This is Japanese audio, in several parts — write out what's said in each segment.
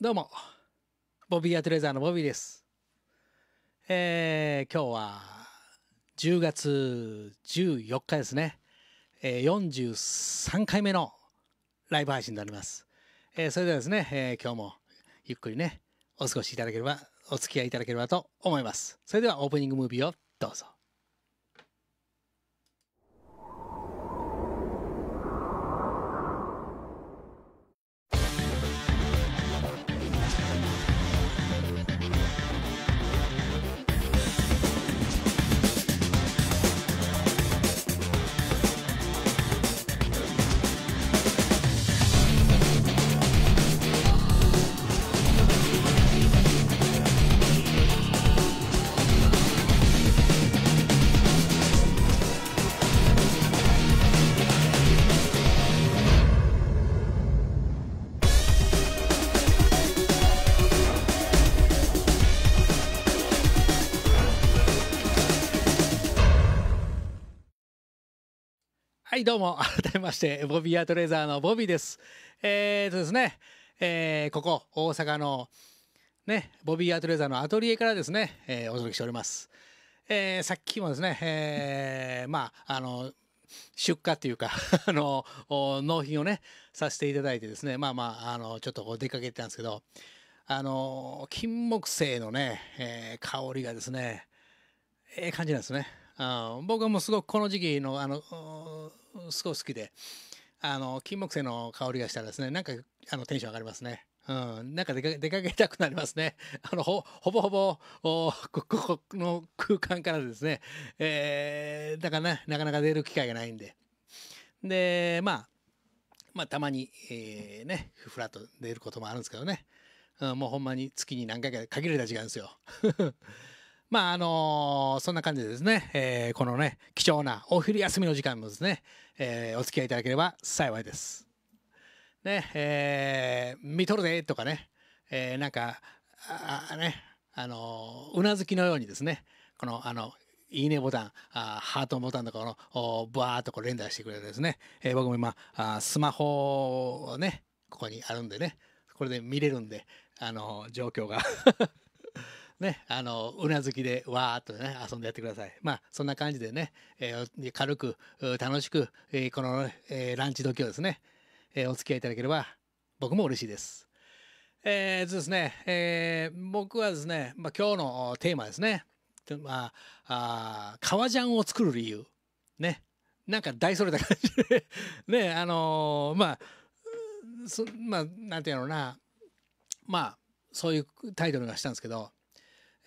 どうも、ボビーアトレザーのボビーです。えー、今日は10月14日ですね、えー、43回目のライブ配信になります。えー、それではですね、えー、今日もゆっくりね、お過ごしいただければ、お付き合いいただければと思います。それではオープニングムービーをどうぞ。はいどうも 改めましてボビーアートレーザーのボビーです。えー、とですね、えー、ここ大阪のねボビーアートレーザーのアトリエからですね、えー、お届けしております。えー、さっきもですね、えー、まああの出荷っていうか あの納品をねさせていただいてですねまあまああのちょっとこう出かけてたんですけどあの金木犀のね、えー、香りがですねええー、感じなんですね。あ僕はもうすごくこの時期のあのすごい好きで、あの、金木犀の香りがしたらですね、なんか、あの、テンション上がりますね。うん、なんか出か出かけたくなりますね。あのほほぼほぼおここの空間からですね、えー、だからね、なかなか出る機会がないんで。で、まあ、まあ、たまに、えー、ね、ふらっと出ることもあるんですけどね、うん、もうほんまに月に何回か限られた時間ですよ。まああのそんな感じでですね、えー、このね貴重なお昼休みの時間もですね、えー、お付き合いいただければ幸いです。ねえー、見とるでとかね、えー、なんかあねあのうなずきのようにですねこのあのいいねボタンあハートボタンとかのおブワーッとこう連打してくれてですね、えー、僕も今あスマホをねここにあるんでねこれで見れるんであの状況が ね、あの、うなずきでわーっとね、遊んでやってください。まあ、そんな感じでね、えー、軽く、楽しく、えー、この、えー、ランチ時をですね、えお付き合いいただければ、僕も嬉しいです。えー、ですね、え僕はですね、まあ、今日のテーマですね、まあ、あ革ジャンを作る理由。ね。なんか大それた感じで ね、あのまあ、そまあ、なんていうのな、まあ、そういうタイトルがしたんですけど、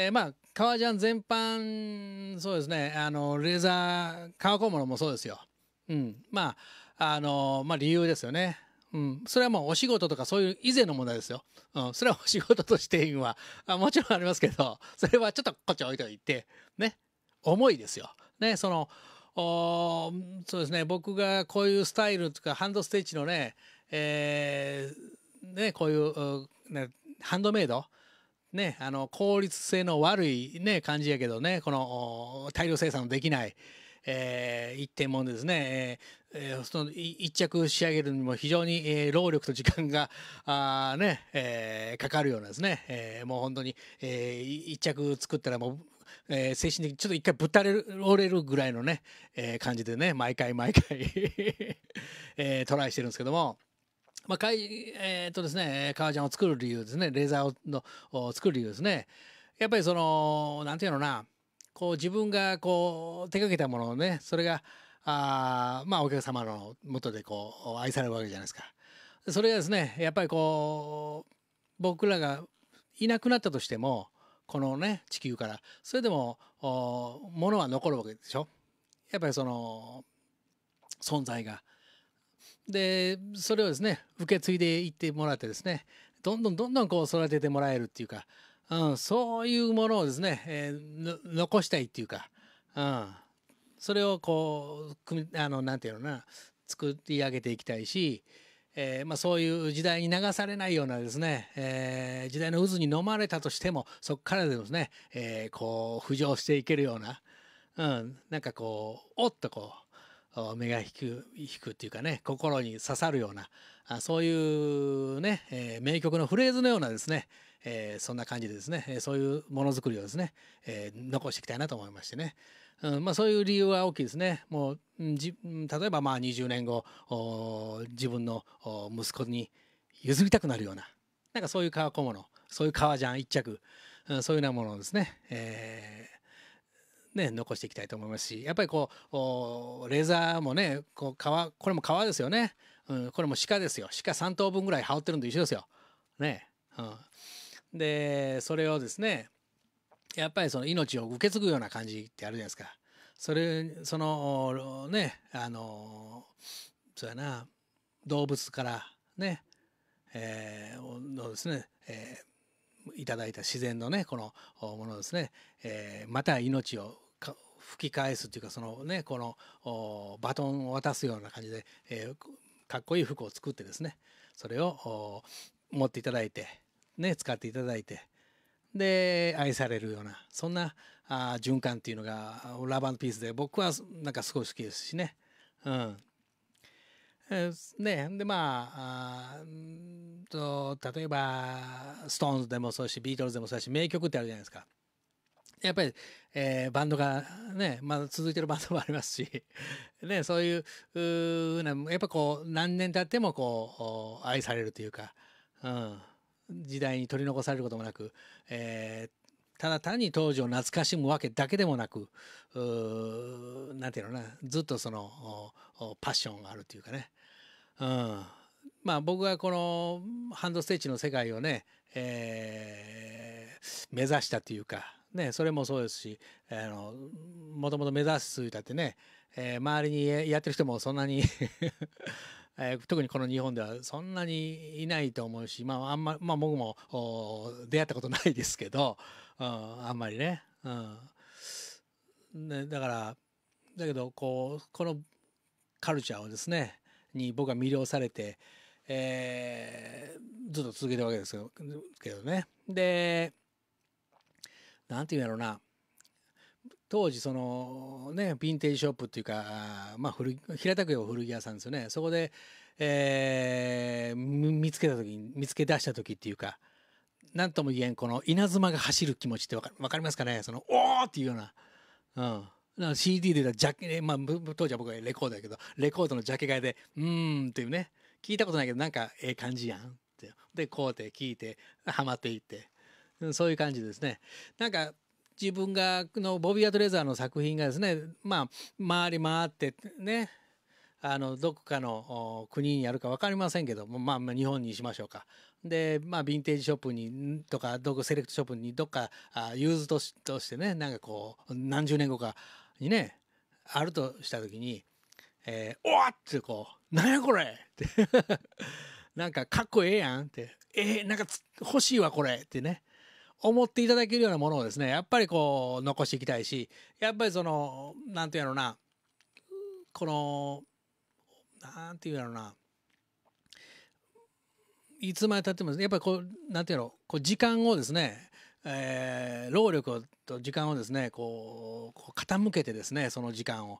えー、まあ、革ジャン全般、そうですね、あの、レーザー、革小物もそうですよ。うん。まあ、あの、まあ理由ですよね。うん。それはもうお仕事とかそういう以前の問題ですよ。うん。それはお仕事としてのはあ、もちろんありますけど、それはちょっとこっち置いといて、ね。重いですよ。ね、その、おそうですね、僕がこういうスタイルとか、ハンドステッチのね、えー、ね、こういう、ね、ハンドメイドね、あの効率性の悪い、ね、感じやけどねこの大量生産のできない、えー、一点もんですね、えー、その一着仕上げるにも非常に、えー、労力と時間があ、ねえー、かかるようなですね、えー、もう本当に、えー、一着作ったらもうえー、精神的にちょっと一回ぶたれ折れるぐらいのね、えー、感じでね毎回毎回 えー、トライしてるんですけどもまあ、かい、えー、っとですね、革ジャンを作る理由ですね、レーザーのを作る理由ですね。やっぱりその、なんていうのな、こう自分がこう手掛けたものをね、それが、あまあお客様のもとでこう愛されるわけじゃないですか。それがですね、やっぱりこう、僕らがいなくなったとしても、このね、地球から、それでも、ものは残るわけでしょ。やっぱりその、存在が。でそれをですね受け継いでいってもらってですねどんどんどんどんこう育ててもらえるっていうか、うん、そういうものをですね、えー、残したいっていうか、うん、それをこうあのなんていうのな作り上げていきたいし、えーまあ、そういう時代に流されないようなですね、えー、時代の渦に飲まれたとしてもそこからでもですね、えー、こう浮上していけるような、うん、なんかこうおっとこう目が引く引くっていうかね心に刺さるようなあそういうね、えー、名曲のフレーズのようなですね、えー、そんな感じでですね、えー、そういうものづくりをですね、えー、残していきたいなと思いましてね、うんまあ、そういう理由は大きいですねもうじ例えばまあ20年後自分の息子に譲りたくなるようななんかそういう革小物そういう革ジャン一着、うん、そういうようなものをですね、えーね、残していきたいと思いますしやっぱりこうレーザーもねこう革これも革ですよね、うん、これも鹿ですよ鹿3頭分ぐらい羽織ってるのと一緒ですよ。ね、うん、でそれをですねやっぱりその命を受け継ぐような感じってあるじゃないですか。それそのねあのそうやな動物からね、えー、のですね、えーいただいた自然のねこのものですね、えー、また命を吹き返すというかそのねこのバトンを渡すような感じで、えー、かっこいい服を作ってですねそれを持っていただいて、ね、使っていただいてで愛されるようなそんなあ循環っていうのがラバンピースで僕はなんかすごい好きですしね。うん、えー、ねでまあと例えばストーンズでもそうしビートルズでもそうし名曲ってあるじゃないですか。やっぱり、えー、バンドがね、まだ続いてるバンドもありますし、ね、そういううな、やっぱこう、何年経ってもこう、愛されるというか、うん、時代に取り残されることもなく、えー、ただ単に当時を懐かしむわけだけでもなく、うなんていうのな、ずっとその、パッションがあるというかね、うん、まあ僕がこのハンドステッチの世界をね、えー、目指したというか、ね、それもそうですし、あの、もともと目指すたってね、えー、周りにやってる人もそんなに えー、特にこの日本ではそんなにいないと思うし、まあ、あんま、まあ、僕も出会ったことないですけど、うん、あんまりね,、うん、ね。だから、だけど、こう、このカルチャーをですね、に僕は魅了されて、えー、ずっと続けてるわけですけどね。で何て言うんやろうな当時そのねヴィンテージショップっていうか、まあ古、古平田区を古着屋さんですよねそこで、えー、見つけた時に見つけ出した時っていうか何とも言えんこの稲妻が走る気持ちって分か分かりますかねその「おお!」っていうような。うん CD でジャケ、まあ、当時は僕はレコードやけどレコードのジャケ買いで「うーん」っていうね聞いたことないけどなんかええ感じやんってでこうて聞いてハマっていってそういう感じですね。なんか自分がのボビー・アトレザーの作品がですねまあ回り回ってねあのどこかの国にあるか分かりませんけども、まあ、日本にしましょうかでまあヴィンテージショップにとかどこセレクトショップにどっかあユーズとしとしてねなんかこう何十年後かにねあるとした時に「えー、おっ!」ってこう「なんやこれ!」って なんかかっこええやんって「えー、なんか欲しいわこれ!」ってね思っていただけるようなものをですねやっぱりこう残していきたいしやっぱりその何て言うやろなこの何て言うやろないつまでたってもやっぱりこう何て言うやろこう時間をですねえー、労力と時間をですねこう傾けてですねその時間を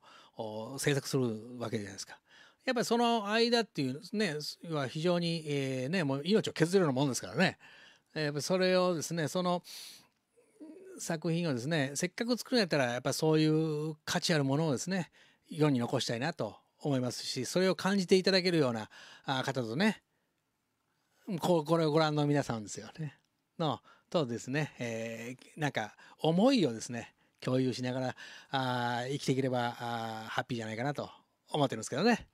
制作するわけじゃないですか。やっぱりその間っていうねは非常に、えー、ね、もう命を削るようなものですからね。やっぱそれをですねその作品をですねせっかく作るんやったらやっぱそういう価値あるものをですね世に残したいなと思いますしそれを感じていただけるような方とねここれをご覧の皆さんですよねのとですね、えー、なんか思いをですね共有しながらあ生きていければあハッピーじゃないかなと思ってるんですけどね。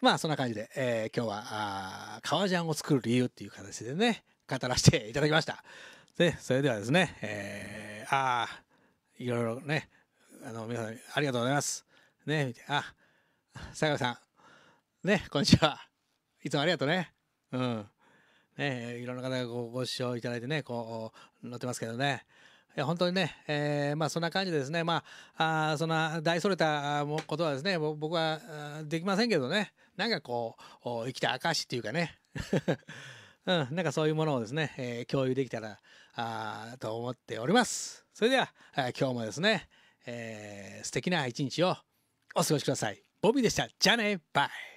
まあそんな感じで、えー、今日はあ革ジャンを作る理由っていう形でね語らせていただきました。でそれではですね、えー、ああいろいろねあの皆さんありがとうございます。ねあっ坂さんねこんにちは。いつもありがとうね。うん。ね、いろんな方がごご視聴いただいてね、こう、載ってますけどね。いや本当にね、えー、まあそんな感じでですね、まあ、あそんな大それたことはですね、僕はできませんけどね、なんかこう、生きた証っていうかね、うん、なんかそういうものをですね、えー、共有できたらあと思っております。それでは、え今日もですね、えー、素敵な一日をお過ごしください。ボビーでした。じゃあね、バイ。